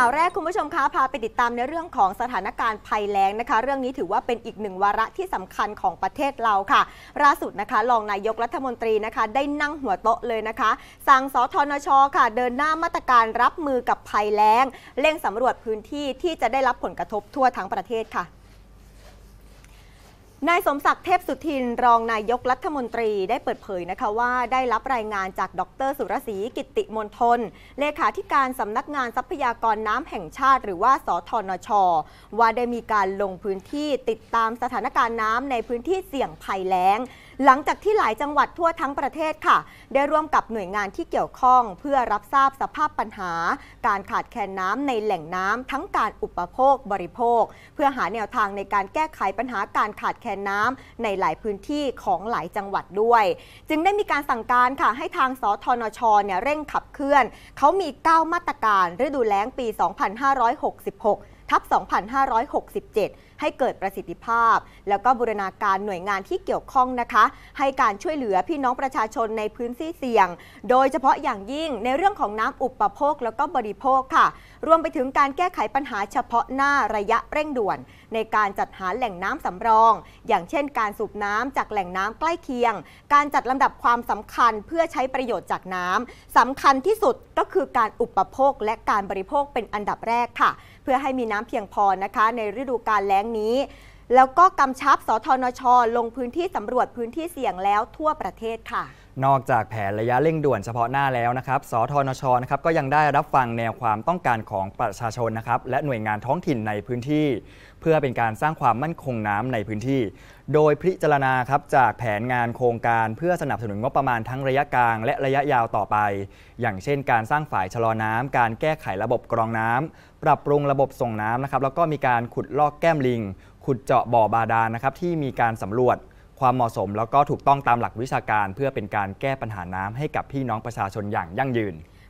ข่าวแรกคุณผู้ชมคะพาไปติดตามในเรื่องของสถานการณ์ภัยแล้งนะคะ เรื่องนี้ถือว่าเป็นอีกหนึ่งวาระที่สำคัญของประเทศเราค่ะ ล่าสุดนะคะรองนายกรัฐมนตรีนะคะ ได้นั่งหัวโต๊ะเลยนะคะสั่งสทนชค่ะ เดินหน้ามาตรการรับมือกับภัยแล้งเร่งสำรวจพื้นที่ที่จะได้รับผลกระทบทั่วทั้งประเทศค่ะนายสมศักดิ์เทพสุทิน รองนายกรัฐมนตรีได้เปิดเผยนะคะว่าได้รับรายงานจากดรสุรศรีกิติมนทนเลขาธิการสำนักงานทรัพยากรน้ำแห่งชาติ หรือว่าสทนช ว่าได้มีการลงพื้นที่ติดตามสถานการณ์น้ำในพื้นที่เสี่ยงภัยแล้งหลังจากที่หลายจังหวัดทั่วทั้งประเทศค่ะ ได้ร่วมกับหน่วยงานที่เกี่ยวข้องเพื่อรับทราบสภาพปัญหา การขาดแคลนน้ำในแหล่งน้ำทั้งการอุปโภคบริโภค เพื่อหาแนวทางในการแก้ไขปัญหาการขาดแคลนน้ำในหลายพื้นที่ของหลายจังหวัดด้วย จึงได้มีการสั่งการค่ะ ให้ทางสทนชเนี่ยเร่งขับเคลื่อนเขามี 9 มาตรการฤดูแล้งปี 2566ทับ2567 ให้เกิดประสิทธิภาพ แล้วก็บูรณาการหน่วยงานที่เกี่ยวข้องนะคะ ให้การช่วยเหลือพี่น้องประชาชนในพื้นที่เสี่ยง โดยเฉพาะอย่างยิ่งในเรื่องของน้ำอุปโภคแล้วก็บริโภคค่ะ รวมไปถึงการแก้ไขปัญหาเฉพาะหน้าระยะเร่งด่วน ในการจัดหาแหล่งน้ำสำรอง อย่างเช่นการสูบน้ำจากแหล่งน้ำใกล้เคียง การจัดลำดับความสำคัญเพื่อใช้ประโยชน์จากน้ำสำคัญที่สุดก็คือการอุปโภคและการบริโภคเป็นอันดับแรกค่ะ เพื่อให้มีน้ำเพียงพอนะคะในฤดูกาลแล้งนี้แล้วก็กำชับสทนชลงพื้นที่สำรวจพื้นที่เสี่ยงแล้วทั่วประเทศค่ะ นอกจากแผนระยะเร่งด่วนเฉพาะหน้าแล้วนะครับ สทนชนะครับก็ยังได้รับฟังแนวความต้องการของประชาชนนะครับและหน่วยงานท้องถิ่นในพื้นที่ เพื่อเป็นการสร้างความมั่นคงน้ำในพื้นที่ โดยพิจารณาครับจากแผนงานโครงการเพื่อสนับสนุนงบประมาณทั้งระยะกลางและระยะยาวต่อไป อย่างเช่น การสร้างฝ่ายชะลอน้ำ การแก้ไขระบบกรองน้ำ ปรับปรุงระบบส่งน้ำนะครับแล้วก็มีการขุดลอกแก้มลิงขุดเจาะบ่อบาดาลนะครับที่มีการสำรวจ ความเหมาะสมแล้วก็ถูกต้องตามหลักวิชาการเพื่อเป็นการแก้ปัญหาน้ำให้กับพี่น้องประชาชนอย่างยั่งยืน